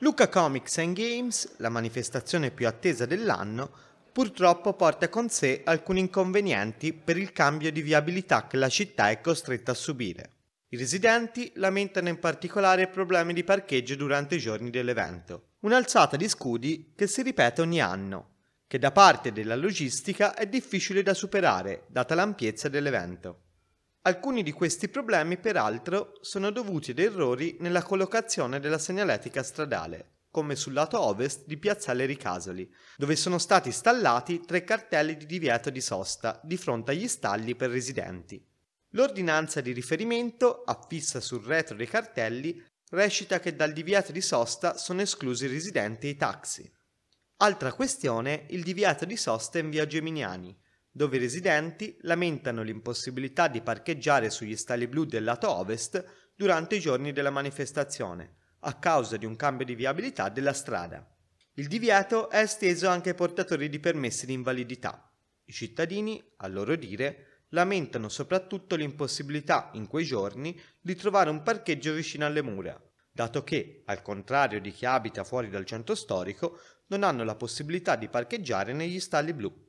Luca Comics and Games, la manifestazione più attesa dell'anno, purtroppo porta con sé alcuni inconvenienti per il cambio di viabilità che la città è costretta a subire. I residenti lamentano in particolare problemi di parcheggio durante i giorni dell'evento, un'alzata di scudi che si ripete ogni anno, che da parte della logistica è difficile da superare, data l'ampiezza dell'evento. Alcuni di questi problemi, peraltro, sono dovuti ad errori nella collocazione della segnaletica stradale, come sul lato ovest di Piazzale Ricasoli, dove sono stati installati tre cartelli di divieto di sosta di fronte agli stalli per residenti. L'ordinanza di riferimento affissa sul retro dei cartelli recita che dal divieto di sosta sono esclusi i residenti e i taxi. Altra questione il divieto di sosta in via Geminiani, dove i residenti lamentano l'impossibilità di parcheggiare sugli stali blu del lato ovest durante i giorni della manifestazione, a causa di un cambio di viabilità della strada. Il divieto è esteso anche ai portatori di permessi di invalidità. I cittadini, a loro dire, lamentano soprattutto l'impossibilità in quei giorni di trovare un parcheggio vicino alle mura, dato che, al contrario di chi abita fuori dal centro storico, non hanno la possibilità di parcheggiare negli stalli blu.